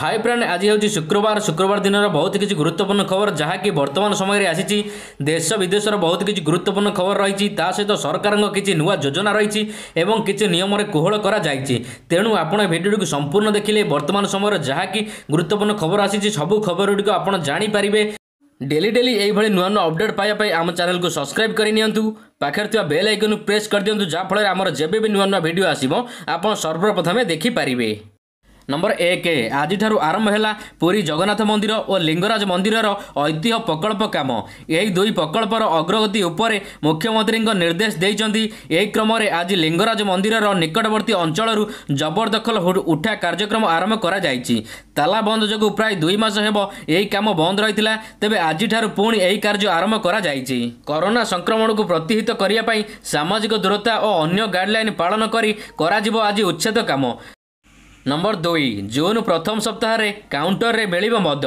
hi friend আজ হচ্ছে শুক্রবার শুক্রবার দিনের বহুত কিছু গুরুত্বপূর্ণ খবর যা কি বর্তমান সময়ের আসিছি দেশ বিদেশর বহুত কিছু গুরুত্বপূর্ণ খবর রয়েছে তা সহ সরকার কিছু নূয় যোজনা রয়েছে এবং কিছু নিয়মরে কোহল করা যাই তেণু আপনার ভিডিওটি সম্পূর্ণ দেখলে বর্তমান সময়ের যা কি গুরুত্বপূর্ণ খবর আসিছি সবু খবরগুড়ি আপনার জাঁপারে ডেলি ডেলি এইভাবে নূন্য অপডেট পাওয়া আম চ্যানেলকে সবসক্রাইব করে নিউ পাখে থাকা বেল আইকন প্রেস করে দিও যা ফলে আমার যেবে নূন্য ভিডিও আসব আপনার সর্বপ্রথমে দেখিপারে ନମ୍ବର ଏକ ଆଜିଠାରୁ ଆରମ୍ଭ ହେଲା ପୁରୀ ଜଗନ୍ନାଥ ମନ୍ଦିର ଓ ଲିଙ୍ଗରାଜ ମନ୍ଦିରର ଐତିହ୍ୟ ପ୍ରକଳ୍ପ କାମ ଏହି ଦୁଇ ପ୍ରକଳ୍ପର ଅଗ୍ରଗତି ଉପରେ ମୁଖ୍ୟମନ୍ତ୍ରୀଙ୍କ ନିର୍ଦ୍ଦେଶ ଦେଇଛନ୍ତି ଏହି କ୍ରମରେ ଆଜି ଲିଙ୍ଗରାଜ ମନ୍ଦିରର ନିକଟବର୍ତ୍ତୀ ଅଞ୍ଚଳରୁ ଜବରଦଖଲ ଉଠା କାର୍ଯ୍ୟକ୍ରମ ଆରମ୍ଭ କରାଯାଇଛି ତାଲା ବନ୍ଦ ଯୋଗୁଁ ପ୍ରାୟ ଦୁଇ ମାସ ହେବ ଏହି କାମ ବନ୍ଦ ରହିଥିଲା ତେବେ ଆଜିଠାରୁ ପୁଣି ଏହି କାର୍ଯ୍ୟ ଆରମ୍ଭ କରାଯାଇଛି କରୋନା ସଂକ୍ରମଣକୁ ପ୍ରତିହିତ କରିବା ପାଇଁ ସାମାଜିକ ଦୂରତା ଓ ଅନ୍ୟ ଗାଇଡ଼ଲାଇନ୍ ପାଳନ କରି କରାଯିବ ଆଜି ଉଚ୍ଛେଦ କାମ ନମ୍ବର ଦୁଇ ଜୁନ୍ ପ୍ରଥମ ସପ୍ତାହରେ କାଉଣ୍ଟରରେ ମିଳିବ ମଦ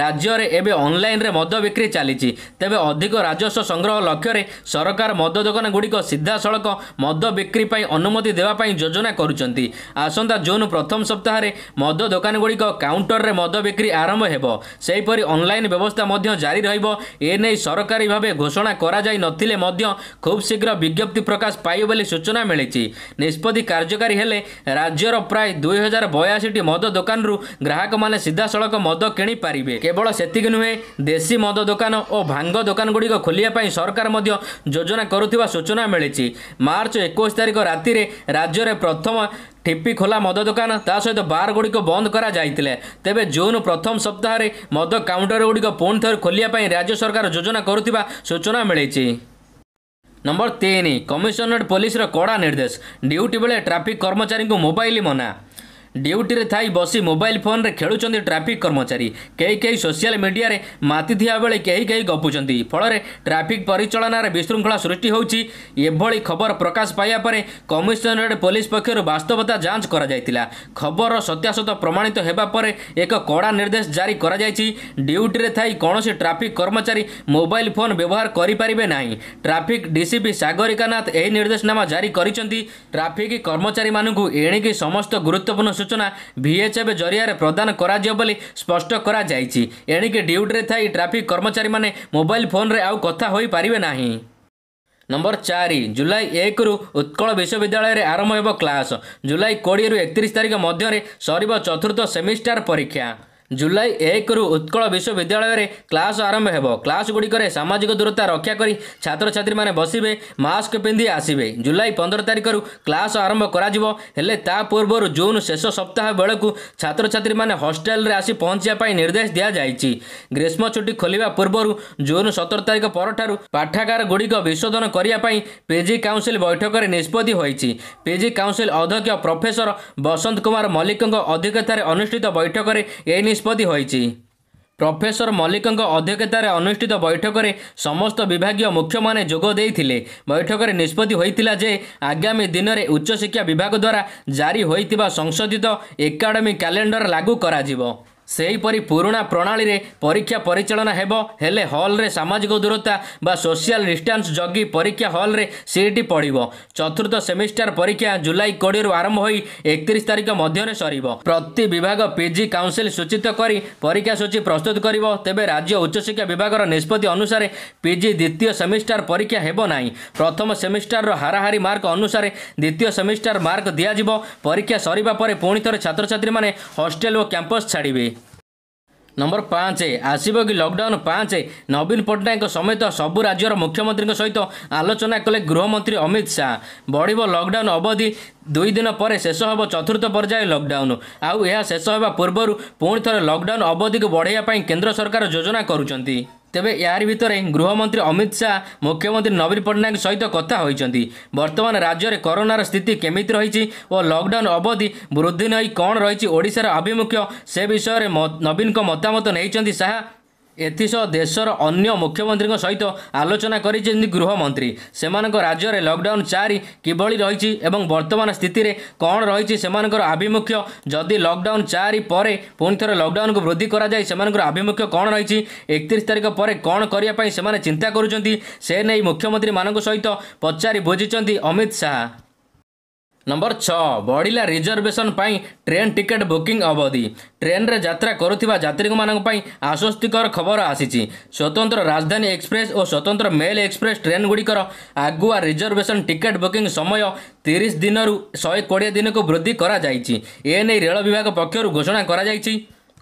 ରାଜ୍ୟରେ ଏବେ ଅନଲାଇନ୍ରେ ମଦ ବିକ୍ରି ଚାଲିଛି ତେବେ ଅଧିକ ରାଜସ୍ୱ ସଂଗ୍ରହ ଲକ୍ଷ୍ୟରେ ସରକାର ମଦ ଦୋକାନଗୁଡ଼ିକ ସିଧାସଳଖ ମଦ ବିକ୍ରି ପାଇଁ ଅନୁମତି ଦେବା ପାଇଁ ଯୋଜନା କରୁଛନ୍ତି ଆସନ୍ତା ଜୁନ୍ ପ୍ରଥମ ସପ୍ତାହରେ ମଦ ଦୋକାନଗୁଡ଼ିକ କାଉଣ୍ଟରରେ ମଦ ବିକ୍ରି ଆରମ୍ଭ ହେବ ସେହିପରି ଅନଲାଇନ୍ ବ୍ୟବସ୍ଥା ମଧ୍ୟ ଜାରି ରହିବ ଏ ନେଇ ସରକାରୀ ଭାବେ ଘୋଷଣା କରାଯାଇନଥିଲେ ମଧ୍ୟ ଖୁବ୍ ଶୀଘ୍ର ବିଜ୍ଞପ୍ତି ପ୍ରକାଶ ପାଇବ ବୋଲି ସୂଚନା ମିଳିଛି ନିଷ୍ପତ୍ତି କାର୍ଯ୍ୟକାରୀ ହେଲେ ରାଜ୍ୟର ପ୍ରାୟ ଦୁଇହଜାର ହଜାର ବୟାଅଶୀଟି ମଦ ଦୋକାନରୁ ଗ୍ରାହକମାନେ ସିଧାସଳଖ ମଦ କିଣିପାରିବେ କେବଳ ସେତିକି ନୁହେଁ ଦେଶୀ ମଦ ଦୋକାନ ଓ ଭାଙ୍ଗ ଦୋକାନଗୁଡ଼ିକ ଖୋଲିବା ପାଇଁ ସରକାର ମଧ୍ୟ ଯୋଜନା କରୁଥିବା ସୂଚନା ମିଳିଛି ମାର୍ଚ୍ଚ ଏକୋଇଶ ତାରିଖ ରାତିରେ ରାଜ୍ୟରେ ପ୍ରଥମ ଠିପି ଖୋଲା ମଦ ଦୋକାନ ତା ସହିତ ବାର୍ଗୁଡ଼ିକ ବନ୍ଦ କରାଯାଇଥିଲେ ତେବେ ଜୁନ୍ ପ୍ରଥମ ସପ୍ତାହରେ ମଦ କାଉଣ୍ଟରଗୁଡ଼ିକ ପୁଣି ଥରେ ଖୋଲିବା ପାଇଁ ରାଜ୍ୟ ସରକାର ଯୋଜନା କରୁଥିବା ସୂଚନା ମିଳିଛି ନମ୍ବର ତିନି କମିଶନରେଟ୍ ପୋଲିସର କଡ଼ା ନିର୍ଦ୍ଦେଶ ଡ୍ୟୁଟି ବେଳେ ଟ୍ରାଫିକ୍ କର୍ମଚାରୀଙ୍କୁ ମୋବାଇଲ ମନା ଡ୍ୟୁଟିରେ ଥାଇ ବସି ମୋବାଇଲ ଫୋନରେ ଖେଳୁଛନ୍ତି ଟ୍ରାଫିକ କର୍ମଚାରୀ କେହି କେହି ସୋସିଆଲ ମିଡ଼ିଆରେ ମାତିଥିବା ବେଳେ କେହି କେହି ଗପୁଛନ୍ତି ଫଳରେ ଟ୍ରାଫିକ ପରିଚାଳନାରେ ବିଶୃଙ୍ଖଳା ସୃଷ୍ଟି ହେଉଛି ଏଭଳି ଖବର ପ୍ରକାଶ ପାଇବା ପରେ କମିଶନରେଟ୍ ପୋଲିସ ପକ୍ଷରୁ ବାସ୍ତବତା ଯାଞ୍ଚ କରାଯାଇଥିଲା ଖବରର ସତ୍ୟାସତ ପ୍ରମାଣିତ ହେବା ପରେ ଏକ କଡ଼ା ନିର୍ଦ୍ଦେଶ ଜାରି କରାଯାଇଛି ଡ୍ୟୁଟିରେ ଥାଇ କୌଣସି ଟ୍ରାଫିକ କର୍ମଚାରୀ ମୋବାଇଲ ଫୋନ ବ୍ୟବହାର କରିପାରିବେ ନାହିଁ ଟ୍ରାଫିକ ଡିସିପି ସାଗରିକାନାଥ ଏହି ନିର୍ଦ୍ଦେଶନାମା ଜାରି କରିଛନ୍ତି ଟ୍ରାଫିକ କର୍ମଚାରୀମାନଙ୍କୁ ଏଣିକି ସମସ୍ତ ଗୁରୁତ୍ୱପୂର୍ଣ୍ଣ ସୂଚନା ଭିଏଚ୍ଏଫ୍ ଜରିଆରେ ପ୍ରଦାନ କରାଯିବ ବୋଲି ସ୍ପଷ୍ଟ କରାଯାଇଛି ଏଣିକି ଡ୍ୟୁଟିରେ ଥାଇ ଟ୍ରାଫିକ୍ କର୍ମଚାରୀମାନେ ମୋବାଇଲ୍ ଫୋନ୍ରେ ଆଉ କଥା ହୋଇପାରିବେ ନାହିଁ ନମ୍ବର ଚାରି ଜୁଲାଇ ଏକରୁ ଉତ୍କଳ ବିଶ୍ୱବିଦ୍ୟାଳୟରେ ଆରମ୍ଭ ହେବ କ୍ଲାସ୍ ଜୁଲାଇ କୋଡ଼ିଏରୁ ଏକତିରିଶ ତାରିଖ ମଧ୍ୟରେ ସରିବ ଚତୁର୍ଥ ସେମିଷ୍ଟାର ପରୀକ୍ଷା ଜୁଲାଇ ଏକରୁ ଉତ୍କଳ ବିଶ୍ୱବିଦ୍ୟାଳୟରେ କ୍ଲାସ୍ ଆରମ୍ଭ ହେବ କ୍ଲାସ୍ ଗୁଡ଼ିକରେ ସାମାଜିକ ଦୂରତା ରକ୍ଷା କରି ଛାତ୍ରଛାତ୍ରୀମାନେ ବସିବେ ମାସ୍କ ପିନ୍ଧି ଆସିବେ ଜୁଲାଇ ପନ୍ଦର ତାରିଖରୁ କ୍ଲାସ୍ ଆରମ୍ଭ କରାଯିବ ହେଲେ ତା ପୂର୍ବରୁ ଜୁନ୍ ଶେଷ ସପ୍ତାହ ବେଳକୁ ଛାତ୍ରଛାତ୍ରୀମାନେ ହଷ୍ଟେଲ୍ରେ ଆସି ପହଞ୍ଚିବା ପାଇଁ ନିର୍ଦ୍ଦେଶ ଦିଆଯାଇଛି ଗ୍ରୀଷ୍ମ ଛୁଟି ଖୋଲିବା ପୂର୍ବରୁ ଜୁନ୍ ସତର ତାରିଖ ପରଠାରୁ ପାଠାଗାର ଗୁଡ଼ିକ ବିଶୋଧନ କରିବା ପାଇଁ ପିଜି କାଉନ୍ସିଲ୍ ବୈଠକରେ ନିଷ୍ପତ୍ତି ହୋଇଛି ପିଜି କାଉନ୍ସିଲ୍ ଅଧ୍ୟକ୍ଷ ପ୍ରଫେସର ବସନ୍ତ କୁମାର ମଲ୍ଲିକଙ୍କ ଅଧ୍ୟକ୍ଷତାରେ ଅନୁଷ୍ଠିତ ବୈଠକରେ ଏହି ନିଷ୍ପତ୍ତି ନିଷ୍ପତ୍ତି ହୋଇଛି ପ୍ରଫେସର ମଲ୍ଲିକଙ୍କ ଅଧ୍ୟକ୍ଷତାରେ ଅନୁଷ୍ଠିତ ବୈଠକରେ ସମସ୍ତ ବିଭାଗୀୟ ମୁଖ୍ୟମାନେ ଯୋଗ ଦେଇଥିଲେ ବୈଠକରେ ନିଷ୍ପତ୍ତି ହୋଇଥିଲା ଯେ ଆଗାମୀ ଦିନରେ ଉଚ୍ଚଶିକ୍ଷା ବିଭାଗ ଦ୍ୱାରା ଜାରି ହୋଇଥିବା ସଂଶୋଧିତ ଏକାଡେମୀ କ୍ୟାଲେଣ୍ଡର ଲାଗୁ କରାଯିବ ସେହିପରି ପୁରୁଣା ପ୍ରଣାଳୀରେ ପରୀକ୍ଷା ପରିଚାଳନା ହେବ ହେଲେ ହଲ୍ରେ ସାମାଜିକ ଦୂରତା ବା ସୋସିଆଲ୍ ଡିଷ୍ଟାନ୍ସ ଜଗି ପରୀକ୍ଷା ହଲ୍ରେ ସିଇଟି ପଡ଼ିବ ଚତୁର୍ଥ ସେମିଷ୍ଟାର ପରୀକ୍ଷା ଜୁଲାଇ କୋଡ଼ିଏରୁ ଆରମ୍ଭ ହୋଇ ଏକତିରିଶ ତାରିଖ ମଧ୍ୟରେ ସରିବ ପ୍ରତି ବିଭାଗ ପିଜି କାଉନ୍ସିଲ୍ ସୂଚିତ କରି ପରୀକ୍ଷା ସୂଚୀ ପ୍ରସ୍ତୁତ କରିବ ତେବେ ରାଜ୍ୟ ଉଚ୍ଚଶିକ୍ଷା ବିଭାଗର ନିଷ୍ପତ୍ତି ଅନୁସାରେ ପିଜି ଦ୍ୱିତୀୟ ସେମିଷ୍ଟାର ପରୀକ୍ଷା ହେବ ନାହିଁ ପ୍ରଥମ ସେମିଷ୍ଟାରର ହାରାହାରି ମାର୍କ ଅନୁସାରେ ଦ୍ୱିତୀୟ ସେମିଷ୍ଟାର ମାର୍କ ଦିଆଯିବ ପରୀକ୍ଷା ସରିବା ପରେ ପୁଣି ଥରେ ଛାତ୍ରଛାତ୍ରୀମାନେ ହଷ୍ଟେଲ୍ ଓ କ୍ୟାମ୍ପସ୍ ଛାଡ଼ିବେ ନମ୍ବର ପାଞ୍ଚ ଆସିବ କି ଲକଡାଉନ୍ ପାଞ୍ଚ ନବୀନ ପଟ୍ଟନାୟକଙ୍କ ସମେତ ସବୁ ରାଜ୍ୟର ମୁଖ୍ୟମନ୍ତ୍ରୀଙ୍କ ସହିତ ଆଲୋଚନା କଲେ ଗୃହମନ୍ତ୍ରୀ ଅମିତ ଶାହା ବଢ଼ିବ ଲକଡାଉନ୍ ଅବଧି ଦୁଇ ଦିନ ପରେ ଶେଷ ହେବ ଚତୁର୍ଥ ପର୍ଯ୍ୟାୟ ଲକଡାଉନ୍ ଆଉ ଏହା ଶେଷ ହେବା ପୂର୍ବରୁ ପୁଣି ଥରେ ଲକଡାଉନ୍ ଅବଧିକୁ ବଢ଼ାଇବା ପାଇଁ କେନ୍ଦ୍ର ସରକାର ଯୋଜନା କରୁଛନ୍ତି ତେବେ ଏହାରି ଭିତରେ ଗୃହମନ୍ତ୍ରୀ ଅମିତ ଶାହା ମୁଖ୍ୟମନ୍ତ୍ରୀ ନବୀନ ପଟ୍ଟନାୟକ ସହିତ କଥା ହୋଇଛନ୍ତି ବର୍ତ୍ତମାନ ରାଜ୍ୟରେ କରୋନାର ସ୍ଥିତି କେମିତି ରହିଛି ଓ ଲକଡାଉନ ଅବଧି ବୃଦ୍ଧି ନେଇ କ'ଣ ରହିଛି ଓଡ଼ିଶାର ଆଭିମୁଖ୍ୟ ସେ ବିଷୟରେ ନବୀନଙ୍କ ମତାମତ ନେଇଛନ୍ତି ଶାହା ଏଥିସହ ଦେଶର ଅନ୍ୟ ମୁଖ୍ୟମନ୍ତ୍ରୀଙ୍କ ସହିତ ଆଲୋଚନା କରିଛନ୍ତି ଗୃହମନ୍ତ୍ରୀ ସେମାନଙ୍କ ରାଜ୍ୟରେ ଲକ୍ଡାଉନ୍ ଚାରି କିଭଳି ରହିଛି ଏବଂ ବର୍ତ୍ତମାନ ସ୍ଥିତିରେ କ'ଣ ରହିଛି ସେମାନଙ୍କର ଆଭିମୁଖ୍ୟ ଯଦି ଲକ୍ଡାଉନ୍ ଚାରି ପରେ ପୁଣିଥରେ ଲକ୍ଡାଉନ୍କୁ ବୃଦ୍ଧି କରାଯାଇ ସେମାନଙ୍କର ଆଭିମୁଖ୍ୟ କ'ଣ ରହିଛି ଏକତିରିଶ ତାରିଖ ପରେ କ'ଣ କରିବା ପାଇଁ ସେମାନେ ଚିନ୍ତା କରୁଛନ୍ତି ସେ ନେଇ ମୁଖ୍ୟମନ୍ତ୍ରୀମାନଙ୍କ ସହିତ ପଚାରି ବୁଝିଛନ୍ତି ଅମିତ ଶାହା ନମ୍ବର ଛଅ ବଢ଼ିଲା ରିଜର୍ଭେସନ୍ ପାଇଁ ଟ୍ରେନ୍ ଟିକେଟ୍ ବୁକିଂ ଅବଧି ଟ୍ରେନ୍ରେ ଯାତ୍ରା କରୁଥିବା ଯାତ୍ରୀଙ୍କମାନଙ୍କ ପାଇଁ ଆଶ୍ୱସ୍ତିକର ଖବର ଆସିଛି ସ୍ୱତନ୍ତ୍ର ରାଜଧାନୀ ଏକ୍ସପ୍ରେସ୍ ଓ ସ୍ୱତନ୍ତ୍ର ମେଲ୍ ଏକ୍ସପ୍ରେସ୍ ଟ୍ରେନ୍ଗୁଡ଼ିକର ଆଗୁଆ ରିଜର୍ଭେସନ୍ ଟିକେଟ୍ ବୁକିଂ ସମୟ ତିରିଶ ଦିନରୁ ଶହେ କୋଡ଼ିଏ ଦିନକୁ ବୃଦ୍ଧି କରାଯାଇଛି ଏ ନେଇ ରେଳ ବିଭାଗ ପକ୍ଷରୁ ଘୋଷଣା କରାଯାଇଛି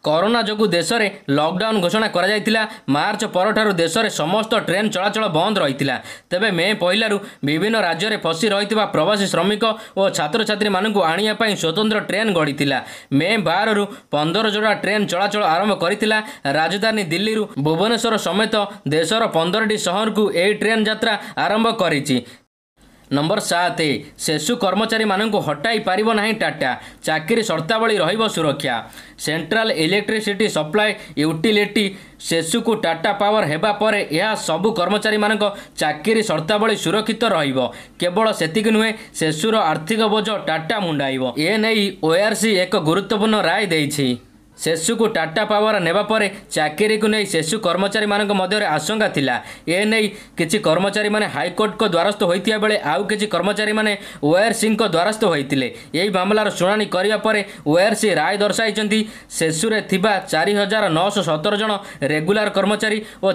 କରୋନା ଯୋଗୁଁ ଦେଶରେ ଲକଡାଉନ୍ ଘୋଷଣା କରାଯାଇଥିଲା ମାର୍ଚ୍ଚ ପରଠାରୁ ଦେଶରେ ସମସ୍ତ ଟ୍ରେନ୍ ଚଳାଚଳ ବନ୍ଦ ରହିଥିଲା ତେବେ ମେ ପହିଲାରୁ ବିଭିନ୍ନ ରାଜ୍ୟରେ ଫସି ରହିଥିବା ପ୍ରବାସୀ ଶ୍ରମିକ ଓ ଛାତ୍ରଛାତ୍ରୀମାନଙ୍କୁ ଆଣିବା ପାଇଁ ସ୍ୱତନ୍ତ୍ର ଟ୍ରେନ୍ ଗଢ଼ିଥିଲା ମେ ବାରରୁ ପନ୍ଦର ଜୋଡ଼ା ଟ୍ରେନ୍ ଚଳାଚଳ ଆରମ୍ଭ କରିଥିଲା ରାଜଧାନୀ ଦିଲ୍ଲୀରୁ ଭୁବନେଶ୍ୱର ସମେତ ଦେଶର ପନ୍ଦରଟି ସହରକୁ ଏହି ଟ୍ରେନ୍ ଯାତ୍ରା ଆରମ୍ଭ କରିଛି ନମ୍ବର ସାତ ଶିଶୁ କର୍ମଚାରୀମାନଙ୍କୁ ହଟାଇ ପାରିବ ନାହିଁ ଟାଟା ଚାକିରି ସର୍ତ୍ତାବଳୀ ରହିବ ସୁରକ୍ଷା ସେଣ୍ଟ୍ରାଲ ଇଲେକ୍ଟ୍ରିସିଟି ସପ୍ଲାଇ ୟୁଟିଲିଟି ଶିଶୁକୁ ଟାଟା ପାୱାର ହେବା ପରେ ଏହା ସବୁ କର୍ମଚାରୀମାନଙ୍କ ଚାକିରି ସର୍ତ୍ତାବଳୀ ସୁରକ୍ଷିତ ରହିବ କେବଳ ସେତିକି ନୁହେଁ ଶିଶୁର ଆର୍ଥିକ ବୋଝ ଟାଟା ମୁଣ୍ଡାଇବ ଏ ନେଇ ଓଆରସି ଏକ ଗୁରୁତ୍ୱପୂର୍ଣ୍ଣ ରାୟ ଦେଇଛି ଶେଷକୁ ଟାଟା ପାୱାର ନେବା ପରେ ଚାକିରିକୁ ନେଇ ଶେଷୁ କର୍ମଚାରୀମାନଙ୍କ ମଧ୍ୟରେ ଆଶଙ୍କା ଥିଲା ଏ ନେଇ କିଛି କର୍ମଚାରୀମାନେ ହାଇକୋର୍ଟଙ୍କ ଦ୍ୱାରସ୍ଥ ହୋଇଥିବା ବେଳେ ଆଉ କିଛି କର୍ମଚାରୀମାନେ ୱେୟର ସିଂଙ୍କ ଦ୍ୱାରସ୍ଥ ହୋଇଥିଲେ ଏହି ମାମଲାର ଶୁଣାଣି କରିବା ପରେ ୱେୟର ସିଂ ରାୟ ଦର୍ଶାଇଛନ୍ତି ଶେଷୁରେ ଥିବା ଚାରି ହଜାର ନଅଶହ ସତର ଜଣ ରେଗୁଲାର କର୍ମଚାରୀ ଓ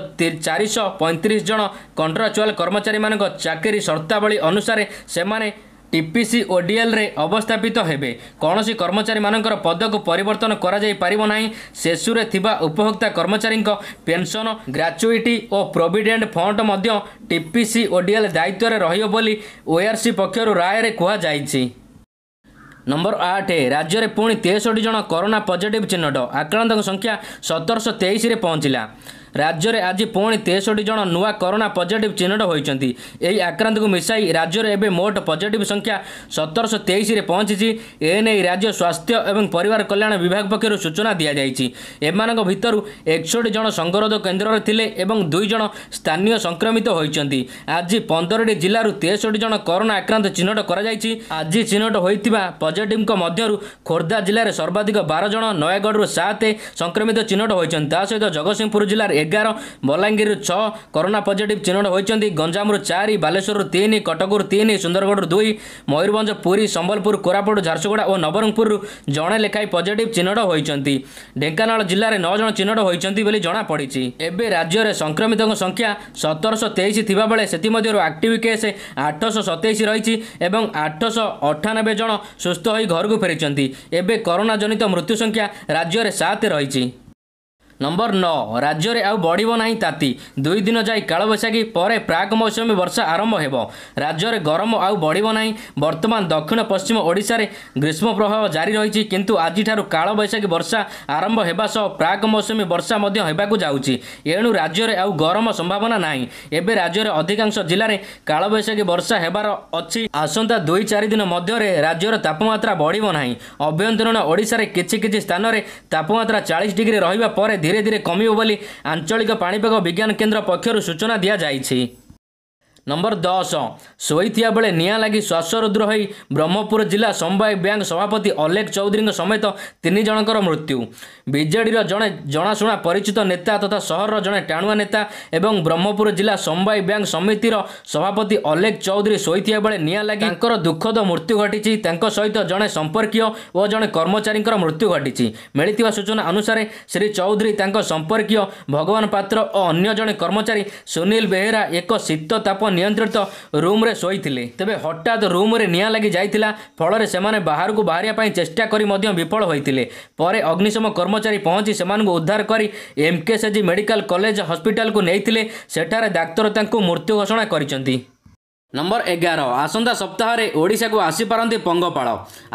ଚାରିଶହ ପଇଁତିରିଶ ଜଣ କଣ୍ଟ୍ରାକ୍ଚୁଆଲ କର୍ମଚାରୀମାନଙ୍କ ଚାକିରି ସର୍ତ୍ତାବଳୀ ଅନୁସାରେ ସେମାନେ ଟିପିସି ଓଡିଏଲ୍ରେ ଅବସ୍ଥାପିତ ହେବେ କୌଣସି କର୍ମଚାରୀମାନଙ୍କର ପଦକୁ ପରିବର୍ତ୍ତନ କରାଯାଇପାରିବ ନାହିଁ ଶେଷରେ ଥିବା ଉପଭୋକ୍ତା କର୍ମଚାରୀଙ୍କ ପେନ୍ସନ୍ ଗ୍ରାଚୁଇଟି ଓ ପ୍ରୋଭିଡେଣ୍ଟ ଫଣ୍ଡ ମଧ୍ୟ ଟିପିସି ଓଡିଏଲ୍ ଦାୟିତ୍ୱରେ ରହିବ ବୋଲି ଓଆର୍ସି ପକ୍ଷରୁ ରାୟରେ କୁହାଯାଇଛି ନମ୍ବର ଆଠ ରାଜ୍ୟରେ ପୁଣି ତେଷଠି ଜଣ କରୋନା ପଜିଟିଭ୍ ଚିହ୍ନଟ ଆକ୍ରାନ୍ତଙ୍କ ସଂଖ୍ୟା ସତରଶହ ତେଇଶରେ ପହଞ୍ଚିଲା ରାଜ୍ୟରେ ଆଜି ପୁଣି ତେଷଠି ଜଣ ନୂଆ କରୋନା ପଜିଟିଭ୍ ଚିହ୍ନଟ ହୋଇଛନ୍ତି ଏହି ଆକ୍ରାନ୍ତକୁ ମିଶାଇ ରାଜ୍ୟରେ ଏବେ ମୋଟ ପଜିଟିଭ୍ ସଂଖ୍ୟା ସତରଶହ ତେଇଶରେ ପହଞ୍ଚିଛି ଏନେଇ ରାଜ୍ୟ ସ୍ୱାସ୍ଥ୍ୟ ଏବଂ ପରିବାର କଲ୍ୟାଣ ବିଭାଗ ପକ୍ଷରୁ ସୂଚନା ଦିଆଯାଇଛି ଏମାନଙ୍କ ଭିତରୁ ଏକଷଠି ଜଣ ସଙ୍ଗରୋଧ କେନ୍ଦ୍ରରେ ଥିଲେ ଏବଂ ଦୁଇ ଜଣ ସ୍ଥାନୀୟ ସଂକ୍ରମିତ ହୋଇଛନ୍ତି ଆଜି ପନ୍ଦରଟି ଜିଲ୍ଲାରୁ ତେଷଠି ଜଣ କରୋନା ଆକ୍ରାନ୍ତ ଚିହ୍ନଟ କରାଯାଇଛି ଆଜି ଚିହ୍ନଟ ହୋଇଥିବା ପଜିଟିଭ୍ଙ୍କ ମଧ୍ୟରୁ ଖୋର୍ଦ୍ଧା ଜିଲ୍ଲାରେ ସର୍ବାଧିକ ବାର ଜଣ ନୟାଗଡ଼ରୁ ସାତ ସଂକ୍ରମିତ ଚିହ୍ନଟ ହୋଇଛନ୍ତି ତା ସହିତ ଜଗତସିଂହପୁର ଜିଲ୍ଲାରେ ଏଗାର ବଲାଙ୍ଗୀରରୁ ଛଅ କରୋନା ପଜିଟିଭ୍ ଚିହ୍ନଟ ହୋଇଛନ୍ତି ଗଞ୍ଜାମରୁ ଚାରି ବାଲେଶ୍ୱରରୁ ତିନି କଟକରୁ ତିନି ସୁନ୍ଦରଗଡ଼ରୁ ଦୁଇ ମୟୂରଭଞ୍ଜ ପୁରୀ ସମ୍ବଲପୁର କୋରାପୁଟ ଝାରସୁଗୁଡ଼ା ଓ ନବରଙ୍ଗପୁରରୁ ଜଣେ ଲେଖାଏଁ ପଜିଟିଭ୍ ଚିହ୍ନଟ ହୋଇଛନ୍ତି ଢେଙ୍କାନାଳ ଜିଲ୍ଲାରେ ନଅ ଜଣ ଚିହ୍ନଟ ହୋଇଛନ୍ତି ବୋଲି ଜଣାପଡ଼ିଛି ଏବେ ରାଜ୍ୟରେ ସଂକ୍ରମିତଙ୍କ ସଂଖ୍ୟା ସତରଶହ ତେଇଶ ଥିବାବେଳେ ସେଥିମଧ୍ୟରୁ ଆକ୍ଟିଭ୍ କେସ୍ ଆଠଶହ ସତେଇଶ ରହିଛି ଏବଂ ଆଠଶହ ଅଠାନବେ ଜଣ ସୁସ୍ଥ ହୋଇ ଘରକୁ ଫେରିଛନ୍ତି ଏବେ କରୋନା ଜନିତ ମୃତ୍ୟୁ ସଂଖ୍ୟା ରାଜ୍ୟରେ ସାତ ରହିଛି ନମ୍ବର ନଅ ରାଜ୍ୟରେ ଆଉ ବଢ଼ିବ ନାହିଁ ତାତି ଦୁଇ ଦିନ ଯାଇ କାଳବୈଶାଖୀ ପରେ ପ୍ରାକ୍ ମୌସୁମୀ ବର୍ଷା ଆରମ୍ଭ ହେବ ରାଜ୍ୟରେ ଗରମ ଆଉ ବଢ଼ିବ ନାହିଁ ବର୍ତ୍ତମାନ ଦକ୍ଷିଣ ପଶ୍ଚିମ ଓଡ଼ିଶାରେ ଗ୍ରୀଷ୍ମ ପ୍ରଭାବ ଜାରି ରହିଛି କିନ୍ତୁ ଆଜିଠାରୁ କାଳବୈଶାଖୀ ବର୍ଷା ଆରମ୍ଭ ହେବା ସହ ପ୍ରାକ୍ ମୌସୁମୀ ବର୍ଷା ମଧ୍ୟ ହେବାକୁ ଯାଉଛି ଏଣୁ ରାଜ୍ୟରେ ଆଉ ଗରମ ସମ୍ଭାବନା ନାହିଁ ଏବେ ରାଜ୍ୟରେ ଅଧିକାଂଶ ଜିଲ୍ଲାରେ କାଳବୈଶାଖୀ ବର୍ଷା ହେବାର ଅଛି ଆସନ୍ତା ଦୁଇ ଚାରି ଦିନ ମଧ୍ୟରେ ରାଜ୍ୟର ତାପମାତ୍ରା ବଢ଼ିବ ନାହିଁ ଅଭ୍ୟନ୍ତରୀଣ ଓଡ଼ିଶାରେ କିଛି କିଛି ସ୍ଥାନରେ ତାପମାତ୍ରା ଚାଳିଶ ଡିଗ୍ରୀ ରହିବା ପରେ ଧୀରେ ଧୀରେ କମିବ ବୋଲି ଆଞ୍ଚଳିକ ପାଣିପାଗ ବିଜ୍ଞାନ କେନ୍ଦ୍ର ପକ୍ଷରୁ ସୂଚନା ଦିଆଯାଇଛି ନମ୍ବର ଦଶ ଶୋଇଥିବା ବେଳେ ନିଆଁ ଲାଗି ଶ୍ୱାସରୁଦ୍ର ହୋଇ ବ୍ରହ୍ମପୁର ଜିଲ୍ଲା ସମବାୟ ବ୍ୟାଙ୍କ ସଭାପତି ଅଲେଖ ଚୌଧୁରୀଙ୍କ ସମେତ ତିନି ଜଣଙ୍କର ମୃତ୍ୟୁ ବିଜେଡ଼ିର ଜଣେ ଜଣାଶୁଣା ପରିଚିତ ନେତା ତଥା ସହରର ଜଣେ ଟାଣୁଆ ନେତା ଏବଂ ବ୍ରହ୍ମପୁର ଜିଲ୍ଲା ସମବାୟ ବ୍ୟାଙ୍କ ସମିତିର ସଭାପତି ଅଲେଖ ଚୌଧୁରୀ ଶୋଇଥିବା ବେଳେ ନିଆଁ ଲାଗି ତାଙ୍କର ଦୁଃଖଦ ମୃତ୍ୟୁ ଘଟିଛି ତାଙ୍କ ସହିତ ଜଣେ ସମ୍ପର୍କୀୟ ଓ ଜଣେ କର୍ମଚାରୀଙ୍କର ମୃତ୍ୟୁ ଘଟିଛି ମିଳିଥିବା ସୂଚନା ଅନୁସାରେ ଶ୍ରୀ ଚୌଧୁରୀ ତାଙ୍କ ସମ୍ପର୍କୀୟ ଭଗବାନ ପାତ୍ର ଓ ଅନ୍ୟ ଜଣେ କର୍ମଚାରୀ ସୁନୀଲ ବେହେରା ଏକ ଶୀତତାପ ନିୟନ୍ତ୍ରିତ ରୁମ୍ରେ ଶୋଇଥିଲେ ତେବେ ହଠାତ୍ ରୁମ୍ରେ ନିଆଁ ଲାଗି ଯାଇଥିଲା ଫଳରେ ସେମାନେ ବାହାରକୁ ବାହାରିବା ପାଇଁ ଚେଷ୍ଟା କରି ମଧ୍ୟ ବିଫଳ ହୋଇଥିଲେ ପରେ ଅଗ୍ନିଶମ କର୍ମଚାରୀ ପହଞ୍ଚି ସେମାନଙ୍କୁ ଉଦ୍ଧାର କରି ଏମ୍କେସିଜି ମେଡିକାଲ କଲେଜ ହସ୍ପିଟାଲକୁ ନେଇଥିଲେ ସେଠାରେ ଡାକ୍ତର ତାଙ୍କୁ ମୃତ୍ୟୁ ଘୋଷଣା କରିଛନ୍ତି ନମ୍ବର ଏଗାର ଆସନ୍ତା ସପ୍ତାହରେ ଓଡ଼ିଶାକୁ ଆସିପାରନ୍ତି ପଙ୍ଗପାଳ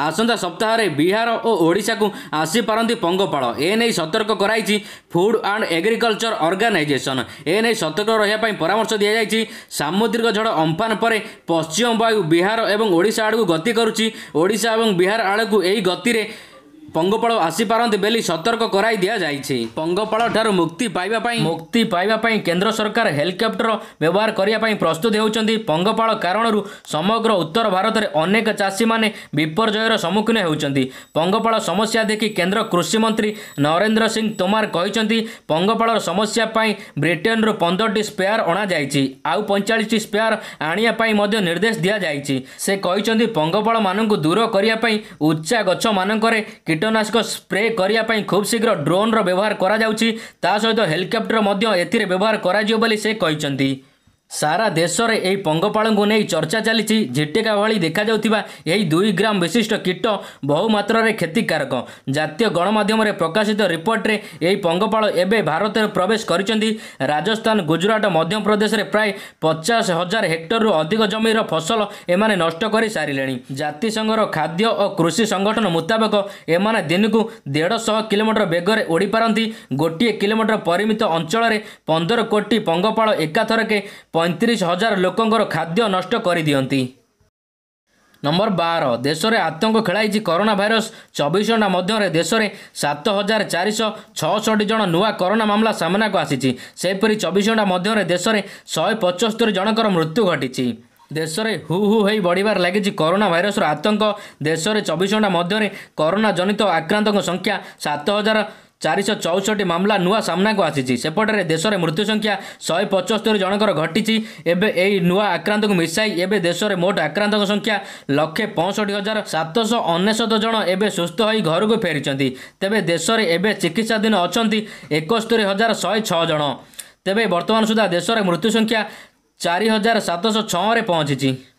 ଆସନ୍ତା ସପ୍ତାହରେ ବିହାର ଓ ଓଡ଼ିଶାକୁ ଆସିପାରନ୍ତି ପଙ୍ଗପାଳ ଏ ନେଇ ସତର୍କ କରାଇଛି ଫୁଡ୍ ଆଣ୍ଡ ଏଗ୍ରିକଲଚର ଅର୍ଗାନାଇଜେସନ ଏ ନେଇ ସତର୍କ ରହିବା ପାଇଁ ପରାମର୍ଶ ଦିଆଯାଇଛି ସାମୁଦ୍ରିକ ଝଡ଼ ଅମ୍ପାନ ପରେ ପଶ୍ଚିମ ବାୟୁ ବିହାର ଏବଂ ଓଡ଼ିଶା ଆଡ଼କୁ ଗତି କରୁଛି ଓଡ଼ିଶା ଏବଂ ବିହାର ଆଡ଼କୁ ଏହି ଗତିରେ ପଙ୍ଗପାଳ ଆସିପାରନ୍ତି ବୋଲି ସତର୍କ କରାଇ ଦିଆଯାଇଛି ପଙ୍ଗପାଳ ଠାରୁ ମୁକ୍ତି ପାଇବା ପାଇଁ ମୁକ୍ତି ପାଇବା ପାଇଁ କେନ୍ଦ୍ର ସରକାର ହେଲିକପ୍ଟର ବ୍ୟବହାର କରିବା ପାଇଁ ପ୍ରସ୍ତୁତ ହେଉଛନ୍ତି ପଙ୍ଗପାଳ କାରଣରୁ ସମଗ୍ର ଉତ୍ତର ଭାରତରେ ଅନେକ ଚାଷୀମାନେ ବିପର୍ଯ୍ୟୟର ସମ୍ମୁଖୀନ ହେଉଛନ୍ତି ପଙ୍ଗପାଳ ସମସ୍ୟା ଦେଖି କେନ୍ଦ୍ର କୃଷିମନ୍ତ୍ରୀ ନରେନ୍ଦ୍ର ସିଂ ତୋମାର କହିଛନ୍ତି ପଙ୍ଗପାଳର ସମସ୍ୟା ପାଇଁ ବ୍ରିଟେନ୍ରୁ ପନ୍ଦରଟି ସ୍ପେୟାର ଅଣାଯାଇଛି ଆଉ ପଇଁଚାଳିଶଟି ସ୍ପେୟାର ଆଣିବା ପାଇଁ ମଧ୍ୟ ନିର୍ଦ୍ଦେଶ ଦିଆଯାଇଛି ସେ କହିଛନ୍ତି ପଙ୍ଗପାଳମାନଙ୍କୁ ଦୂର କରିବା ପାଇଁ ଉଚ୍ଚା ଗଛମାନଙ୍କରେ କୀଟନାଶକ ସ୍ପ୍ରେ କରିବା ପାଇଁ ଖୁବ୍ ଶୀଘ୍ର ଡ୍ରୋନ୍ର ବ୍ୟବହାର କରାଯାଉଛି ତା ସହିତ ହେଲିକପ୍ଟର ମଧ୍ୟ ଏଥିରେ ବ୍ୟବହାର କରାଯିବ ବୋଲି ସେ କହିଛନ୍ତି ସାରା ଦେଶରେ ଏହି ପଙ୍ଗପାଳଙ୍କୁ ନେଇ ଚର୍ଚ୍ଚା ଚାଲିଛି ଝିଟିକା ଭଳି ଦେଖାଯାଉଥିବା ଏହି ଦୁଇ ଗ୍ରାମ ବିଶିଷ୍ଟ କୀଟ ବହୁମାତ୍ରାରେ କ୍ଷତିକାରକ ଜାତୀୟ ଗଣମାଧ୍ୟମରେ ପ୍ରକାଶିତ ରିପୋର୍ଟରେ ଏହି ପଙ୍ଗପାଳ ଏବେ ଭାରତରେ ପ୍ରବେଶ କରିଛନ୍ତି ରାଜସ୍ଥାନ ଗୁଜୁରାଟ ମଧ୍ୟପ୍ରଦେଶରେ ପ୍ରାୟ ପଚାଶ ହଜାର ହେକ୍ଟରରୁ ଅଧିକ ଜମିର ଫସଲ ଏମାନେ ନଷ୍ଟ କରିସାରିଲେଣି ଜାତିସଂଘର ଖାଦ୍ୟ ଓ କୃଷି ସଂଗଠନ ମୁତାବକ ଏମାନେ ଦିନକୁ ଦେଢ଼ଶହ କିଲୋମିଟର ବେଗରେ ଉଡ଼ିପାରନ୍ତି ଗୋଟିଏ କିଲୋମିଟର ପରିମିତ ଅଞ୍ଚଳରେ ପନ୍ଦର କୋଟି ପଙ୍ଗପାଳ ଏକାଥରକେ ପଇଁତିରିଶ ହଜାର ଲୋକଙ୍କର ଖାଦ୍ୟ ନଷ୍ଟ କରିଦିଅନ୍ତି ନମ୍ବର ବାର ଦେଶରେ ଆତଙ୍କ ଖେଳାଇଛି କରୋନା ଭାଇରସ୍ ଚବିଶ ଘଣ୍ଟା ମଧ୍ୟରେ ଦେଶରେ ସାତ ହଜାର ଚାରିଶହ ଛଅଷଠି ଜଣ ନୂଆ କରୋନା ମାମଲା ସାମ୍ନାକୁ ଆସିଛି ସେହିପରି ଚବିଶ ଘଣ୍ଟା ମଧ୍ୟରେ ଦେଶରେ ଶହେ ପଞ୍ଚସ୍ତରି ଜଣଙ୍କର ମୃତ୍ୟୁ ଘଟିଛି ଦେଶରେ ହୁ ହୁ ହୋଇ ବଢ଼ିବାରେ ଲାଗିଛି କରୋନା ଭାଇରସ୍ର ଆତଙ୍କ ଦେଶରେ ଚବିଶ ଘଣ୍ଟା ମଧ୍ୟରେ କରୋନା ଜନିତ ଆକ୍ରାନ୍ତଙ୍କ ସଂଖ୍ୟା ସାତ ହଜାର ଚାରିଶହ ଚଉଷଠି ମାମଲା ନୂଆ ସାମ୍ନାକୁ ଆସିଛି ସେପଟରେ ଦେଶରେ ମୃତ୍ୟୁ ସଂଖ୍ୟା ଶହେ ପଚସ୍ତରୀ ଜଣଙ୍କର ଘଟିଛି ଏବେ ଏହି ନୂଆ ଆକ୍ରାନ୍ତଙ୍କୁ ମିଶାଇ ଏବେ ଦେଶରେ ମୋଟ ଆକ୍ରାନ୍ତଙ୍କ ସଂଖ୍ୟା ଲକ୍ଷେ ପଞ୍ଚଷଠି ହଜାର ସାତଶହ ଅନେଶତ ଜଣ ଏବେ ସୁସ୍ଥ ହୋଇ ଘରକୁ ଫେରିଛନ୍ତି ତେବେ ଦେଶରେ ଏବେ ଚିକିତ୍ସାଧୀନ ଅଛନ୍ତି ଏକସ୍ତରୀ ହଜାର ଶହେ ଛଅ ଜଣ ତେବେ ବର୍ତ୍ତମାନ ସୁଦ୍ଧା ଦେଶରେ ମୃତ୍ୟୁ ସଂଖ୍ୟା ଚାରି ହଜାର ସାତଶହ ଛଅରେ ପହଞ୍ଚିଛି